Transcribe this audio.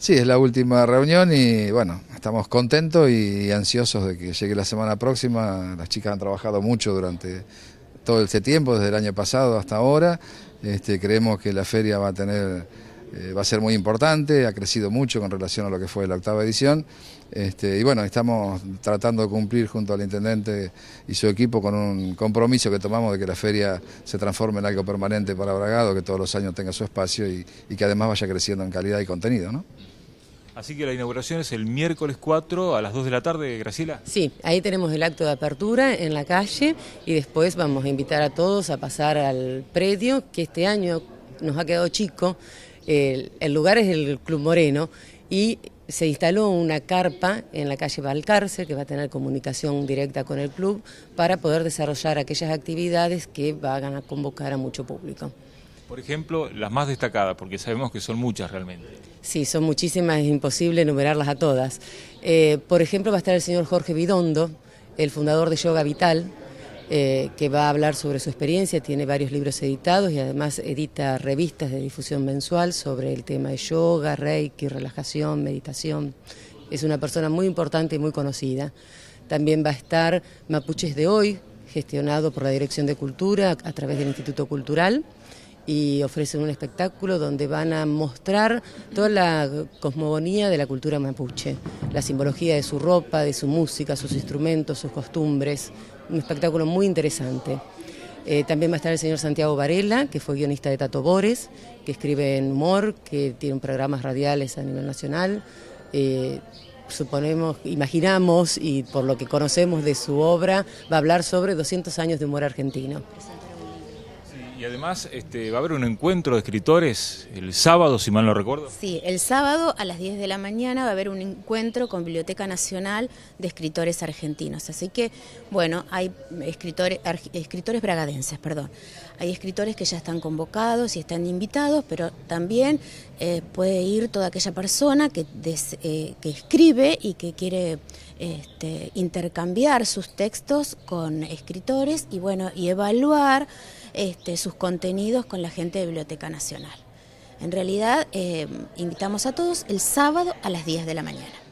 Sí, es la última reunión y bueno, estamos contentos y ansiosos de que llegue la semana próxima. Las chicas han trabajado mucho durante todo este tiempo, desde el año pasado hasta ahora. Este, creemos que la feria va a tener eh, va a ser muy importante, ha crecido mucho con relación a lo que fue la octava edición. Este, y bueno, estamos tratando de cumplir junto al intendente y su equipo con un compromiso que tomamos de que la feria se transforme en algo permanente para Bragado, que todos los años tenga su espacio y, que además vaya creciendo en calidad y contenido. Así que la inauguración es el miércoles 4 a las 2 de la tarde, Gracila. Sí, ahí tenemos el acto de apertura en la calle y después vamos a invitar a todos a pasar al predio que este año nos ha quedado chico. El, lugar es el Club Moreno y se instaló una carpa en la calle Valcárcel, que va a tener comunicación directa con el club, para poder desarrollar aquellas actividades que van a convocar a mucho público. Por ejemplo, las más destacadas, porque sabemos que son muchas realmente. Sí, son muchísimas, es imposible enumerarlas a todas. Eh, por ejemplo, va a estar el señor Jorge Vidondo, el fundador de Yoga Vital, eh, que va a hablar sobre su experiencia, tiene varios libros editados y además edita revistas de difusión mensual sobre el tema de yoga, reiki, relajación, meditación. Es una persona muy importante y muy conocida. También va a estar Mapuches de Hoy, gestionado por la Dirección de Cultura a través del Instituto Cultural y ofrecen un espectáculo donde van a mostrar toda la cosmogonía de la cultura mapuche, la simbología de su ropa, de su música, sus instrumentos, sus costumbres, un espectáculo muy interesante. Eh, también va a estar el señor Santiago Varela, que fue guionista de Tato Bores, que escribe en humor, que tiene programas radiales a nivel nacional. Eh, suponemos, imaginamos y por lo que conocemos de su obra, va a hablar sobre 200 años de humor argentino. Y además este, va a haber un encuentro de escritores el sábado, si mal no recuerdo. Sí, el sábado a las 10 de la mañana va a haber un encuentro con Biblioteca Nacional de Escritores Argentinos. Así que, bueno, hay escritores, escritores bragadenses, perdón. Hay escritores que ya están convocados y están invitados, pero también eh, puede ir toda aquella persona que, eh, que escribe y que quiere este, intercambiar sus textos con escritores y bueno, y evaluar este, sus contenidos con la gente de Biblioteca Nacional. En realidad, eh, invitamos a todos el sábado a las 10 de la mañana.